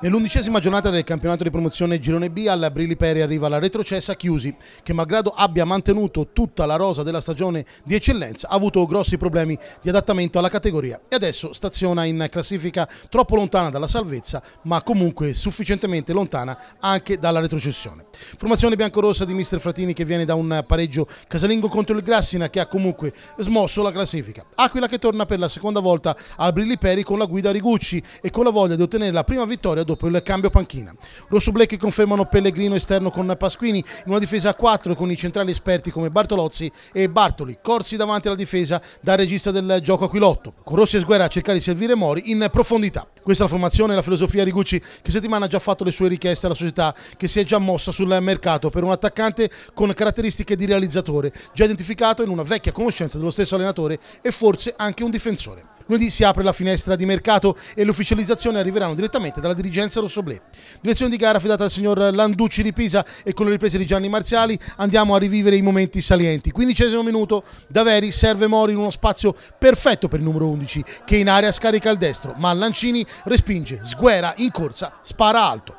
Nell'undicesima giornata del campionato di promozione Girone B alla Peri arriva la retrocessa Chiusi che malgrado abbia mantenuto tutta la rosa della stagione di eccellenza ha avuto grossi problemi di adattamento alla categoria e adesso staziona in classifica troppo lontana dalla salvezza ma comunque sufficientemente lontana anche dalla retrocessione. Formazione biancorossa di mister Fratini che viene da un pareggio casalingo contro il Grassina che ha comunque smosso la classifica. Aquila che torna per la seconda volta al Brilli Peri con la guida Rigucci e con la voglia di ottenere la prima vittoria dopo il cambio panchina. Rosso Blacchi confermano Pellegrino esterno con Pasquini in una difesa a 4 con i centrali esperti come Bartolozzi e Bartoli, corsi davanti alla difesa da regista del gioco Aquilotto, con Rossi e Sguerra a cercare di servire Mori in profondità. Questa è la formazione e la filosofia Rigucci che settimana ha già fatto le sue richieste alla società che si è già mossa sul mercato per un attaccante con caratteristiche di realizzatore, già identificato in una vecchia conoscenza dello stesso allenatore e forse anche un difensore. Lunedì si apre la finestra di mercato e le ufficializzazioni arriveranno direttamente dalla dirigenza rossoblè. Direzione di gara affidata al signor Landucci di Pisa e con le riprese di Gianni Marziali andiamo a rivivere i momenti salienti. Quindicesimo minuto, Daveri serve Mori in uno spazio perfetto per il numero 11 che in area scarica il destro, ma Lancini respinge, sguera in corsa, spara alto.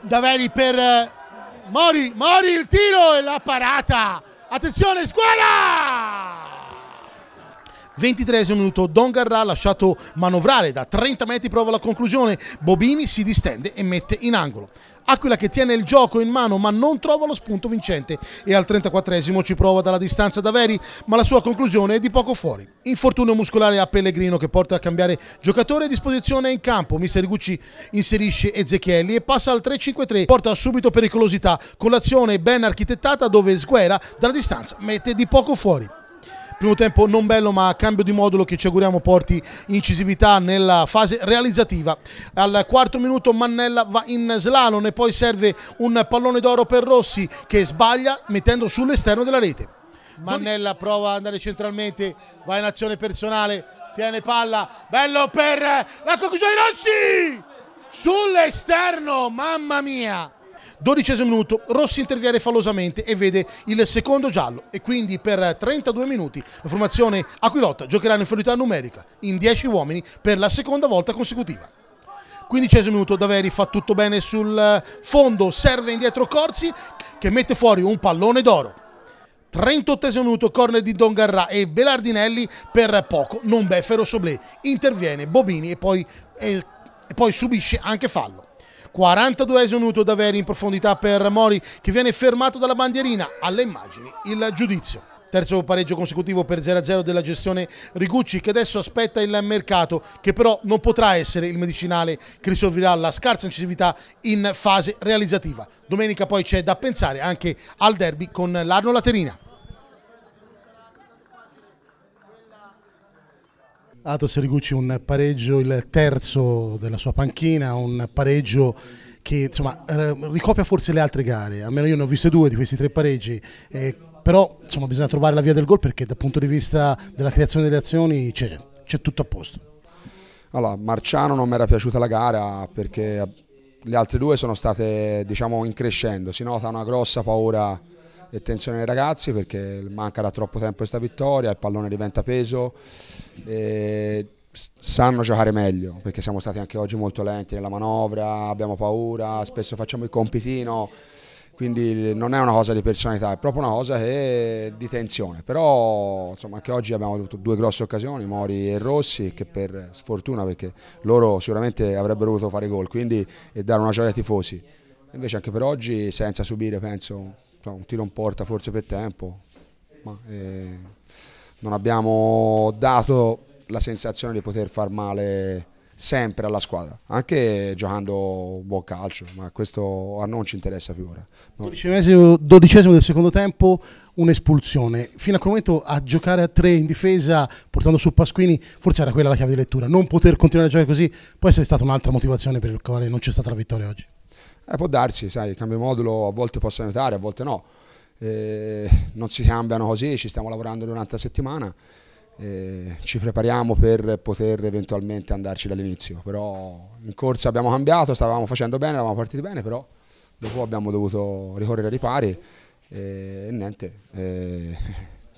Daveri per eh, Mori, Mori il tiro e la parata. Attenzione, squadra! 23 minuto, Don Garrà lasciato manovrare da 30 metri, prova la conclusione, Bobini si distende e mette in angolo. Aquila che tiene il gioco in mano ma non trova lo spunto vincente e al 34esimo ci prova dalla distanza da Veri ma la sua conclusione è di poco fuori. Infortunio muscolare a Pellegrino che porta a cambiare giocatore e disposizione in campo. Mister Gucci inserisce Ezechielli e passa al 3-5-3. Porta subito pericolosità con l'azione ben architettata dove Sguera dalla distanza mette di poco fuori primo tempo non bello ma cambio di modulo che ci auguriamo porti incisività nella fase realizzativa. Al quarto minuto Mannella va in slalom e poi serve un pallone d'oro per Rossi che sbaglia mettendo sull'esterno della rete. Mannella prova ad andare centralmente, va in azione personale, tiene palla, bello per la conclusione di Rossi! Sull'esterno, mamma mia! Dodicesimo minuto, Rossi interviene fallosamente e vede il secondo giallo e quindi per 32 minuti la formazione Aquilotta giocherà in inferiorità numerica in 10 uomini per la seconda volta consecutiva. Quindicesimo minuto, Daveri fa tutto bene sul fondo, serve indietro Corsi che mette fuori un pallone d'oro. 38 minuto, corner di Don Garra e Belardinelli per poco non beffero Soblé. Interviene Bobini e poi, e, e poi subisce anche fallo. 42 minuto da Veri in profondità per Mori che viene fermato dalla bandierina. Alle immagini il giudizio terzo pareggio consecutivo per 0-0 della gestione Rigucci che adesso aspetta il mercato che però non potrà essere il medicinale che risolverà la scarsa incisività in fase realizzativa. Domenica poi c'è da pensare anche al derby con l'Arno Laterina. Atos Rigucci un pareggio, il terzo della sua panchina, un pareggio che insomma, eh, ricopia forse le altre gare, almeno io ne ho viste due di questi tre pareggi, eh, però insomma, bisogna trovare la via del gol perché dal punto di vista della creazione delle azioni c'è, tutto a posto. Allora, Marciano non mi era piaciuta la gara perché le altre due sono state diciamo in crescendo, si nota una grossa paura e tensione ai ragazzi perché manca da troppo tempo questa vittoria, il pallone diventa peso, sanno giocare meglio perché siamo stati anche oggi molto lenti nella manovra, abbiamo paura, spesso facciamo il compitino, quindi non è una cosa di personalità, è proprio una cosa di tensione, però insomma, anche oggi abbiamo avuto due grosse occasioni, Mori e Rossi, che per sfortuna perché loro sicuramente avrebbero voluto fare gol, quindi e dare una gioia ai tifosi invece anche per oggi senza subire penso un tiro in porta forse per tempo ma eh, non abbiamo dato la sensazione di poter far male sempre alla squadra, anche giocando un buon calcio, ma questo a non ci interessa più ora. No. Dodicesimo, dodicesimo, del secondo tempo, un'espulsione. Fino a quel momento a giocare a tre in difesa, portando su Pasquini, forse era quella la chiave di lettura. Non poter continuare a giocare così può essere stata un'altra motivazione per il quale non c'è stata la vittoria oggi. Eh, può darsi, sai, il cambio modulo a volte possa aiutare, a volte no. Eh, non si cambiano così, ci stiamo lavorando durante la settimana, eh, ci prepariamo per poter eventualmente andarci dall'inizio, però in corsa abbiamo cambiato, stavamo facendo bene, eravamo partiti bene, però dopo abbiamo dovuto ricorrere ai ripari eh, e niente eh,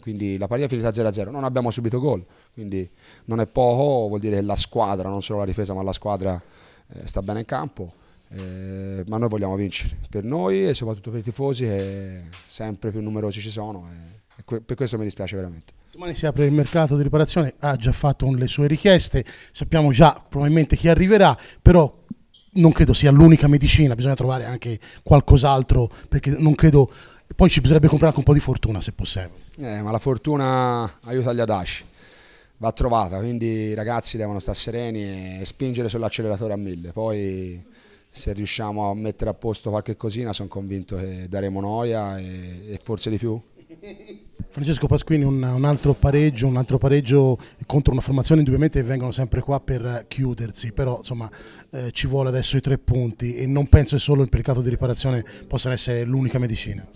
quindi la partita è finita 0-0, non abbiamo subito gol, quindi non è poco, vuol dire che la squadra, non solo la difesa ma la squadra eh, sta bene in campo. Eh, ma noi vogliamo vincere per noi e soprattutto per i tifosi che eh, sempre più numerosi ci sono eh, e, que per questo mi dispiace veramente. Domani si apre il mercato di riparazione, ha già fatto le sue richieste, sappiamo già probabilmente chi arriverà, però non credo sia l'unica medicina, bisogna trovare anche qualcos'altro perché non credo... Poi ci bisognerebbe comprare anche un po' di fortuna se possibile. Eh, ma la fortuna aiuta gli adaci, va trovata, quindi i ragazzi devono stare sereni e spingere sull'acceleratore a mille. Poi se riusciamo a mettere a posto qualche cosina sono convinto che daremo noia e, e forse di più. Francesco Pasquini, un, un, altro pareggio, un altro pareggio contro una formazione indubbiamente che vengono sempre qua per chiudersi, però insomma eh, ci vuole adesso i tre punti e non penso che solo il mercato di riparazione possa essere l'unica medicina.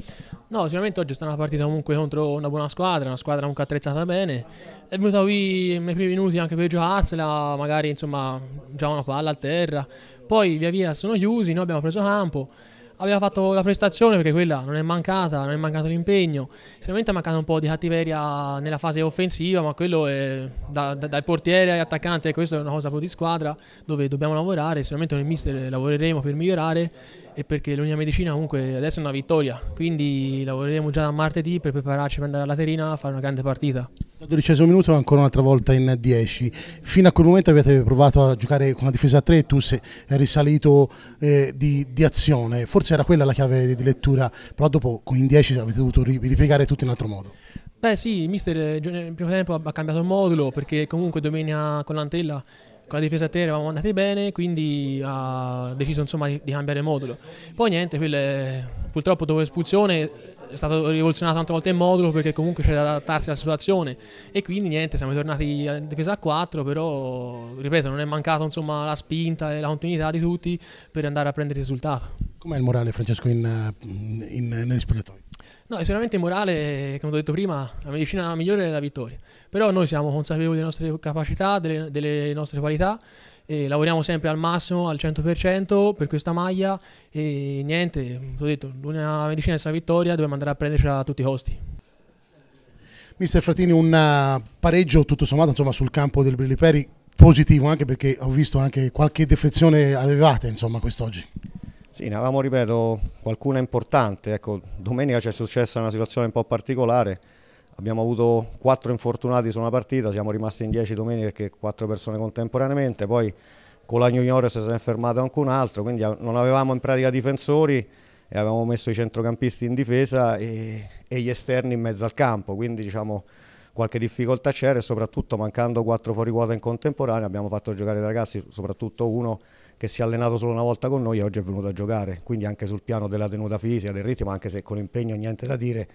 No, sicuramente oggi è stata una partita comunque contro una buona squadra, una squadra comunque attrezzata bene. È venuta qui nei primi minuti anche per giocarsela, magari insomma già una palla a terra. Poi via via sono chiusi, noi abbiamo preso campo. Aveva fatto la prestazione perché quella non è mancata, non è mancato l'impegno. Sicuramente è mancato un po' di cattiveria nella fase offensiva, ma quello è da, da, dal portiere agli attaccanti, questa è una cosa proprio di squadra dove dobbiamo lavorare. Sicuramente nel mister lavoreremo per migliorare e perché l'unica medicina comunque adesso è una vittoria, quindi lavoreremo già da martedì per prepararci per andare alla Terina a fare una grande partita. Da dodicesimo minuto ancora un'altra volta in 10, fino a quel momento avete provato a giocare con la difesa a 3, tu sei risalito eh, di, di, azione, forse era quella la chiave di lettura, però dopo con in 10 avete dovuto ripiegare tutto in altro modo. Beh sì, il mister eh, nel primo tempo ha cambiato il modulo perché comunque domenica con l'Antella con la difesa a terra eravamo andati bene, quindi ha deciso insomma, di, di, cambiare modulo. Poi niente, quelle, purtroppo dopo l'espulsione è stato rivoluzionato tante volte il modulo perché comunque c'era da adattarsi alla situazione e quindi niente, siamo tornati in difesa a 4, però ripeto, non è mancata insomma, la spinta e la continuità di tutti per andare a prendere il risultato. Com'è il morale Francesco in, in, negli spogliatoi? No, è sicuramente morale, come ho detto prima, la medicina migliore è la vittoria. Però noi siamo consapevoli delle nostre capacità, delle, delle nostre qualità e lavoriamo sempre al massimo, al 100% per questa maglia e niente, come ho detto, l'unica medicina è la vittoria, dobbiamo andare a prendercela a tutti i costi. Mister Fratini, un uh, pareggio tutto sommato insomma, sul campo del Briliperi positivo anche perché ho visto anche qualche defezione allevata insomma quest'oggi. Sì, ne avevamo, ripeto, qualcuna importante. Ecco, domenica ci è successa una situazione un po' particolare. Abbiamo avuto quattro infortunati su una partita, siamo rimasti in 10 domenica perché quattro persone contemporaneamente, poi con la New York si è fermato anche un altro, quindi non avevamo in pratica difensori e avevamo messo i centrocampisti in difesa e, e gli esterni in mezzo al campo, quindi diciamo qualche difficoltà c'era e soprattutto mancando quattro fuori quota in contemporanea abbiamo fatto giocare i ragazzi, soprattutto uno che si è allenato solo una volta con noi e oggi è venuto a giocare, quindi anche sul piano della tenuta fisica, del ritmo, anche se con impegno niente da dire,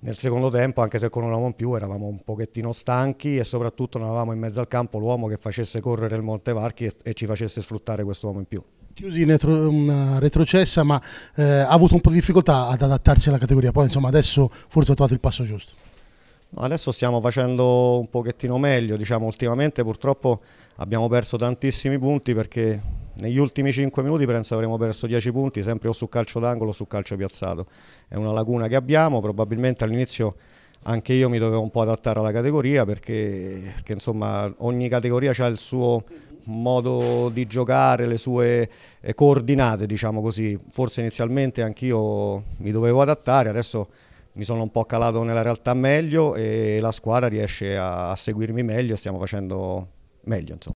nel secondo tempo, anche se con un uomo in più, eravamo un pochettino stanchi e soprattutto non avevamo in mezzo al campo l'uomo che facesse correre il Montevarchi e, e ci facesse sfruttare questo uomo in più. Chiusi una retrocessa, ma eh, ha avuto un po' di difficoltà ad adattarsi alla categoria, poi insomma adesso forse ha trovato il passo giusto. Adesso stiamo facendo un pochettino meglio, diciamo ultimamente purtroppo abbiamo perso tantissimi punti perché negli ultimi 5 minuti penso avremo perso 10 punti, sempre o su calcio d'angolo o su calcio piazzato. È una laguna che abbiamo, probabilmente all'inizio anche io mi dovevo un po' adattare alla categoria perché, perché insomma, ogni categoria ha il suo modo di giocare, le sue eh, coordinate, diciamo così. Forse inizialmente anch'io mi dovevo adattare, adesso mi sono un po' calato nella realtà meglio e la squadra riesce a, seguirmi meglio e stiamo facendo meglio. Insomma.